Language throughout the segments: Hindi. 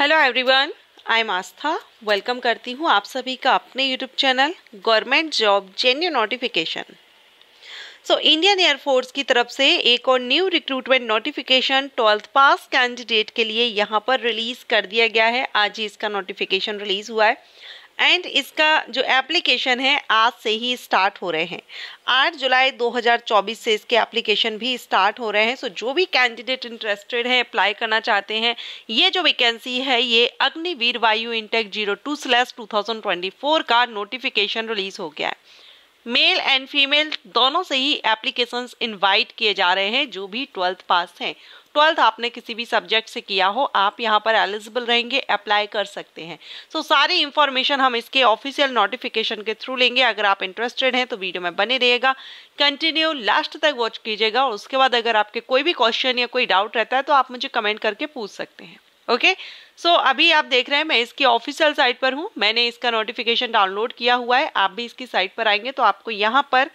Hello everyone I am Aastha welcome करती हूँ आप सभी का अपने YouTube channel government job genuine notification so Indian air force की तरफ से एक और new recruitment notification twelfth pass candidate के लिए यहाँ पर रिलीज़ कर दिया गया है आज ही इसका नोटिफिकेशन रिलीज़ हुआ है एंड इसका जो एप्लीकेशन है आज से ही स्टार्ट हो रहे हैं 8 जुलाई 2024 से इसके एप्लीकेशन भी स्टार्ट हो रहे हैं सो so, जो भी कैंडिडेट इंटरेस्टेड है अप्लाई करना चाहते हैं ये जो वैकेंसी है ये Agniveer Vayu intake zero two slash two का नोटिफिकेशन रिलीज हो गया है मेल एंड फीमेल दोनों से ही एप्लीकेशंस इनवाइट किए जा रहे हैं जो भी ट्वेल्थ पास हैं ट्वेल्थ आपने किसी भी सब्जेक्ट से किया हो आप यहाँ पर एलिजिबल रहेंगे अप्लाई कर सकते हैं सो so, सारी इन्फॉर्मेशन हम इसके ऑफिशियल नोटिफिकेशन के थ्रू लेंगे अगर आप इंटरेस्टेड हैं तो वीडियो में बने रहिएगा कंटिन्यू लास्ट तक वॉच कीजिएगा और उसके बाद अगर आपके कोई भी क्वेश्चन या कोई डाउट रहता है तो आप मुझे कमेंट करके पूछ सकते हैं ओके okay? सो so, अभी आप देख रहे हैं मैं इसकी ऑफिशियल साइट पर हूँ मैंने इसका नोटिफिकेशन डाउनलोड किया हुआ है आप भी इसकी साइट पर आएंगे तो आपको यहाँ पर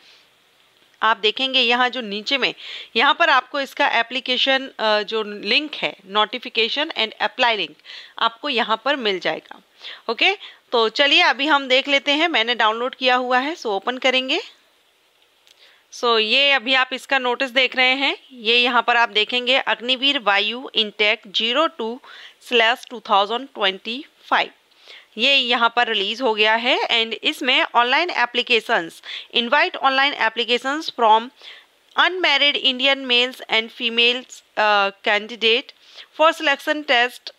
आप देखेंगे यहाँ जो नीचे में यहाँ पर आपको इसका एप्लीकेशन जो लिंक है नोटिफिकेशन एंड अप्लाई लिंक आपको यहाँ पर मिल जाएगा ओके तो चलिए अभी हम देख लेते हैं मैंने डाउनलोड किया हुआ है सो ओपन करेंगे सो so, ये अभी आप इसका नोटिस देख रहे हैं ये यहाँ पर आप देखेंगे Agniveer Vayu intake zero two slash two thousand twenty five ये यहाँ पर रिलीज हो गया है एंड इसमें online applications invite online applications from unmarried Indian males and females candidate for selection test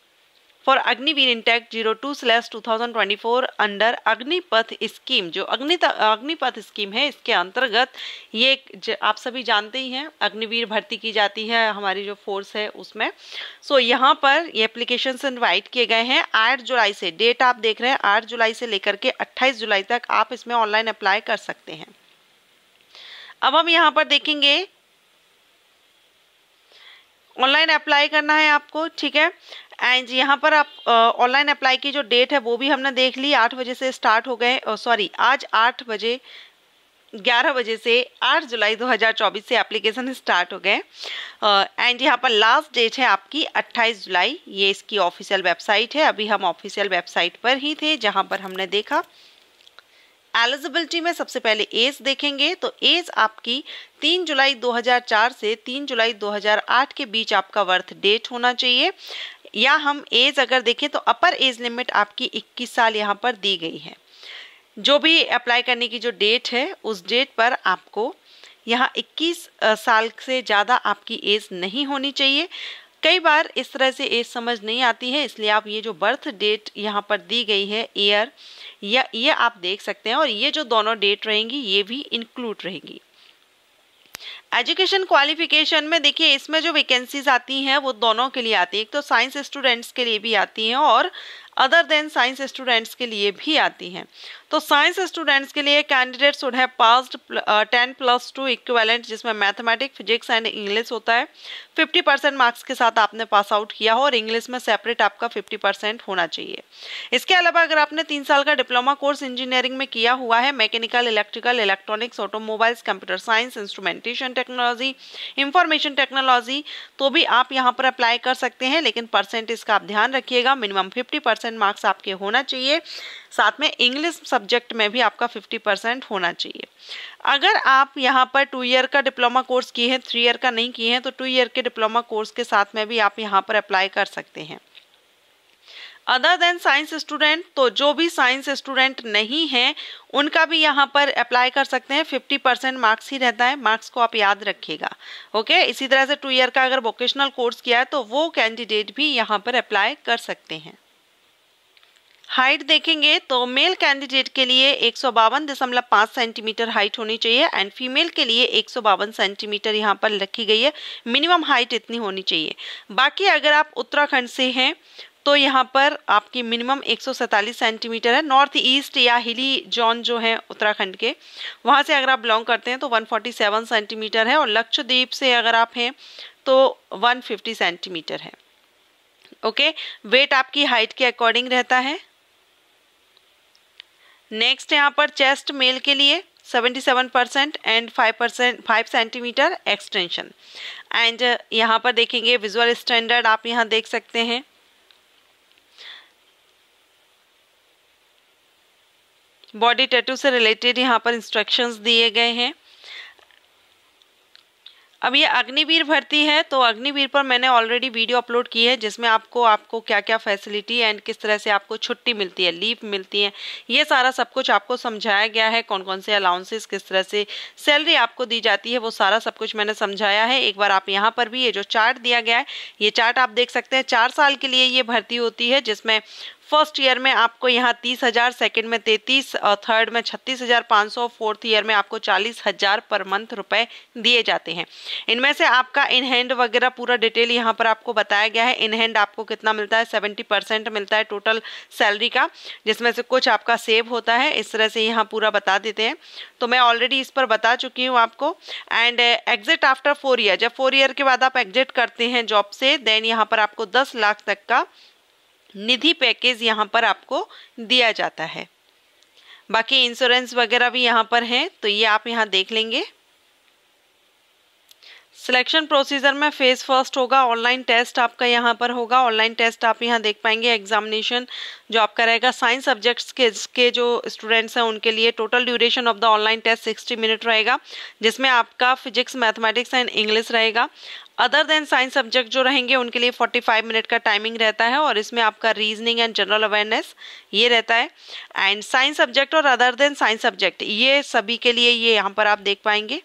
for Agniveer intake zero two slash two thousand twenty four under Agnipath scheme जो अग्नि अग्निपथ स्कीम है इसके अंतर्गत ये ज, आप सभी जानते ही हैं अग्निवीर भर्ती की जाती है हमारी जो फोर्स है उसमें सो so, यहाँ पर ये एप्लीकेशन इन्वाइट किए गए हैं आठ जुलाई से डेट आप देख रहे हैं आठ जुलाई से लेकर के अट्ठाईस जुलाई तक आप इसमें ऑनलाइन अप्लाई कर सकते हैं अब हम यहाँ पर देखेंगे ऑनलाइन अप्लाई करना है आपको ठीक है एंड यहाँ पर आप ऑनलाइन अप्लाई की जो डेट है वो भी हमने देख ली आठ बजे से स्टार्ट हो गए सॉरी आज आठ बजे 11 बजे से 8 जुलाई 2024 से एप्लीकेशन स्टार्ट हो गए एंड यहाँ पर लास्ट डेट है आपकी 28 जुलाई ये इसकी ऑफिशियल वेबसाइट है अभी हम ऑफिशियल वेबसाइट पर ही थे जहाँ पर हमने देखा एलिजिबिलिटी में सबसे पहले एज देखेंगे तो एज आपकी 3 जुलाई 2004 से 3 जुलाई 2008 के बीच आपका बर्थ डेट होना चाहिए या हम एज अगर देखें तो अपर एज लिमिट आपकी 21 साल यहाँ पर दी गई है जो भी अप्लाई करने की जो डेट है उस डेट पर आपको यहाँ 21 साल से ज़्यादा आपकी एज नहीं होनी चाहिए कई बार इस तरह से एज समझ नहीं आती है इसलिए आप ये जो बर्थ डेट यहाँ पर दी गई है ईयर या ये आप देख सकते हैं और ये जो दोनों डेट रहेंगी ये भी इंक्लूड रहेंगी एजुकेशन क्वालिफिकेशन में देखिए इसमें जो वैकेंसीज आती हैं वो दोनों के लिए आती है एक तो साइंस स्टूडेंट्स के लिए भी आती हैं और अदर देन साइंस स्टूडेंट्स के लिए भी आती हैं तो साइंस स्टूडेंट्स के लिए candidates would have passed ten plus two equivalent जिसमें मैथमेटिक फिजिक्स एंड इंग्लिश होता है फिफ्टी परसेंट मार्क्स के साथ आपने पास आउट किया हो और इंग्लिश में सेपरेट आपका फिफ्टी परसेंट होना चाहिए इसके अलावा अगर आपने तीन साल का डिप्लोमा कोर्स इंजीनियरिंग में किया हुआ है mechanical electrical electronics automobiles computer science instrumentation technology information technology तो भी आप यहाँ पर अप्लाई कर सकते हैं लेकिन परसेंट इसका आप ध्यान रखिएगा मिनिमम फिफ्टी परसेंट मार्क्स आपके होना चाहिए साथ में इंग्लिश सब्जेक्ट में भी आपका फिफ्टी परसेंट होना चाहिए अगर आप यहाँ पर टू ईयर का डिप्लोमा कोर्स किए हैं थ्री ईयर का नहीं किए हैं तो टू ईयर के डिप्लोमा कोर्स के साथ में भी आप यहाँ पर अप्लाई कर सकते हैं अदर देन साइंस स्टूडेंट तो जो भी साइंस स्टूडेंट नहीं हैं उनका भी यहाँ पर अप्लाई कर सकते हैं फिफ्टी परसेंट मार्क्स ही रहता है मार्क्स को आप याद रखिएगा ओके इसी तरह से टू ईयर का अगर वोकेशनल कोर्स किया है तो वो कैंडिडेट भी यहाँ पर अप्लाई कर सकते हैं हाइट देखेंगे तो मेल कैंडिडेट के लिए एक सेंटीमीटर हाइट होनी चाहिए एंड फीमेल के लिए एक सेंटीमीटर यहाँ पर रखी गई है मिनिमम हाइट इतनी होनी चाहिए बाकी अगर आप उत्तराखंड से हैं तो यहाँ पर आपकी मिनिमम 147 सेंटीमीटर है नॉर्थ ईस्ट या हिली जॉन जो है उत्तराखंड के वहाँ से अगर आप बिलोंग करते हैं तो 147 सेंटीमीटर है और लक्षद्वीप से अगर आप हैं तो 150 सेंटीमीटर है ओके वेट आपकी हाइट के अकॉर्डिंग रहता है नेक्स्ट यहाँ पर चेस्ट मेल के लिए 77 percent and 5 percent five centimetre extension and यहाँ पर देखेंगे विजुअल स्टैंडर्ड आप यहाँ देख सकते हैं बॉडी टैटू से रिलेटेड यहाँ पर इंस्ट्रक्शंस दिए गए हैं अब ये अग्निवीर भर्ती है तो अग्निवीर पर मैंने ऑलरेडी वीडियो अपलोड की है जिसमें आपको आपको क्या क्या फैसिलिटी एंड किस तरह से आपको छुट्टी मिलती है लीव मिलती है ये सारा सब कुछ आपको समझाया गया है कौन कौन से अलाउंसेस किस तरह से सैलरी आपको दी जाती है वो सारा सब कुछ मैंने समझाया है एक बार आप यहाँ पर भी ये जो चार्ट दिया गया है ये चार्ट आप देख सकते हैं चार साल के लिए ये भर्ती होती है जिसमें फर्स्ट ईयर में आपको यहाँ तीस हज़ार सेकेंड में तैतीस और थर्ड में छत्तीस हज़ार पाँच सौ फोर्थ ईयर में आपको चालीस हज़ार पर मंथ रुपए दिए जाते हैं इनमें से आपका इन हैंड वगैरह पूरा डिटेल यहाँ पर आपको बताया गया है इन हैंड आपको कितना मिलता है सेवेंटी परसेंट मिलता है टोटल सैलरी का जिसमें से कुछ आपका सेव होता है इस तरह से यहाँ पूरा बता देते हैं तो मैं ऑलरेडी इस पर बता चुकी हूँ आपको and exit after four year जब फोर ईयर के बाद आप एग्जिट करते हैं जॉब से देन यहाँ पर आपको दस लाख तक का निधि पैकेज यहाँ पर आपको दिया जाता है बाकी इंश्योरेंस वगैरह भी यहाँ पर हैं तो ये आप यहाँ देख लेंगे सिलेक्शन प्रोसीजर में फेज़ फर्स्ट होगा ऑनलाइन टेस्ट आपका यहाँ पर होगा ऑनलाइन टेस्ट आप यहाँ देख पाएंगे एग्जामिनेशन जो आपका रहेगा साइंस सब्जेक्ट्स के के जो स्टूडेंट्स हैं उनके लिए total duration of the online test sixty minute रहेगा जिसमें आपका फिजिक्स मैथमेटिक्स एंड इंग्लिश रहेगा अदर देन साइंस सब्जेक्ट जो रहेंगे उनके लिए 45 मिनट का टाइमिंग रहता है और इसमें आपका रीजनिंग एंड जनरल अवेयरनेस ये रहता है एंड साइंस सब्जेक्ट और अदर देन साइंस सब्जेक्ट ये सभी के लिए ये यहाँ पर आप देख पाएंगे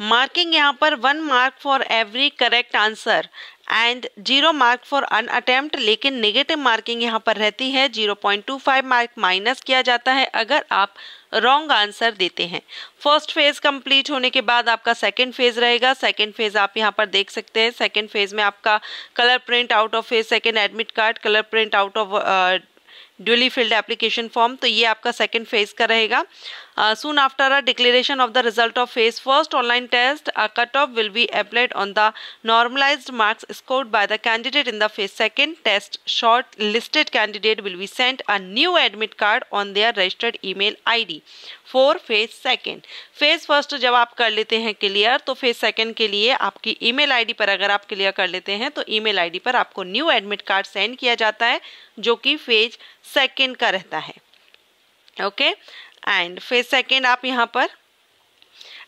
मार्किंग यहाँ पर one mark for every correct answer and zero mark for unattempt लेकिन नेगेटिव मार्किंग यहाँ पर रहती है zero point two five mark minus किया जाता है अगर आप रॉन्ग आंसर देते हैं फर्स्ट फेज कंप्लीट होने के बाद आपका सेकेंड फेज रहेगा सेकेंड फेज आप यहाँ पर देख सकते हैं सेकेंड फेज में आपका colour print out of phase second admit card colour print out of duly filled application form तो ये आपका सेकेंड फेज का रहेगा Uh, soon after a declaration of the result of phase first online test, a cutoff will be applied on the normalized marks scored by the candidate in the phase second test. Short listed candidate will be sent a new admit card on their registered email ID for phase second phase first जब आप कर लेते हैं क्लियर तो फेज सेकेंड के लिए आपकी ईमेल आईडी पर अगर आप क्लियर कर लेते हैं तो ईमेल आईडी पर आपको न्यू एडमिट कार्ड सेंड किया जाता है जो कि फेज सेकेंड का रहता है ओके okay? एंड फिर सेकेंड आप यहाँ पर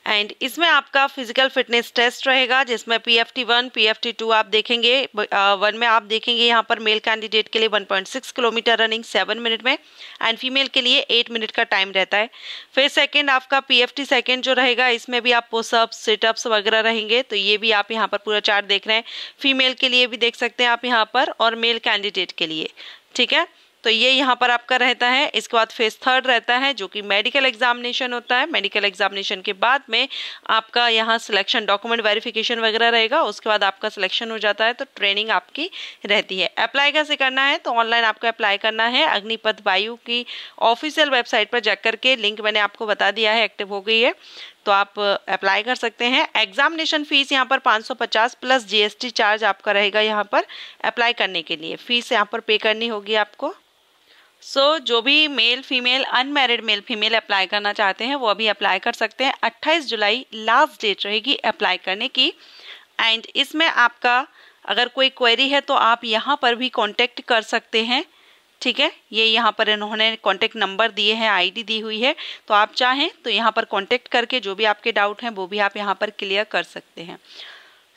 एंड इसमें आपका फिजिकल फिटनेस टेस्ट रहेगा जिसमें P F T one P F T two आप देखेंगे वन में आप देखेंगे यहाँ पर मेल कैंडिडेट के लिए one point six kilometre running seven minute में एंड फीमेल के लिए एट मिनट का टाइम रहता है फिर सेकेंड आपका पी एफ टी सेकेंड जो रहेगा इसमें भी आप पुसअप्स सिटअप्स वगैरह रहेंगे तो ये भी आप यहाँ पर पूरा चार्ट देख रहे हैं फीमेल के लिए भी देख सकते हैं आप यहाँ पर और मेल कैंडिडेट के लिए ठीक है तो ये यहाँ पर आपका रहता है इसके बाद फेज थर्ड रहता है जो कि मेडिकल एग्जामिनेशन होता है मेडिकल एग्जामिनेशन के बाद में आपका यहाँ सिलेक्शन डॉक्यूमेंट वेरिफिकेशन वगैरह रहेगा उसके बाद आपका सिलेक्शन हो जाता है तो ट्रेनिंग आपकी रहती है अप्लाई कैसे करना है तो ऑनलाइन आपको अप्लाई करना है अग्निपथ वायु की ऑफिशियल वेबसाइट पर जाकर करके लिंक मैंने आपको बता दिया है एक्टिव हो गई है तो आप अप्लाई कर सकते हैं एग्जामिनेशन फीस यहाँ पर 550 प्लस जीएसटी चार्ज आपका रहेगा यहाँ पर अप्लाई करने के लिए फीस यहाँ पर पे करनी होगी आपको सो so, जो भी male female unmarried male female apply करना चाहते हैं वो अभी अप्लाई कर सकते हैं 28 जुलाई लास्ट डेट रहेगी अप्लाई करने की एंड इसमें आपका अगर कोई क्वेरी है तो आप यहाँ पर भी कांटेक्ट कर सकते हैं ठीक है ये यहाँ पर इन्होंने कांटेक्ट नंबर दिए हैं आईडी दी हुई है तो आप चाहें तो यहाँ पर कांटेक्ट करके जो भी आपके डाउट हैं वो भी आप यहाँ पर क्लियर कर सकते हैं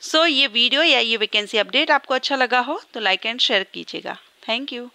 सो so, ये वीडियो या ये वैकेंसी अपडेट आपको अच्छा लगा हो तो लाइक एंड शेयर कीजिएगा थैंक यू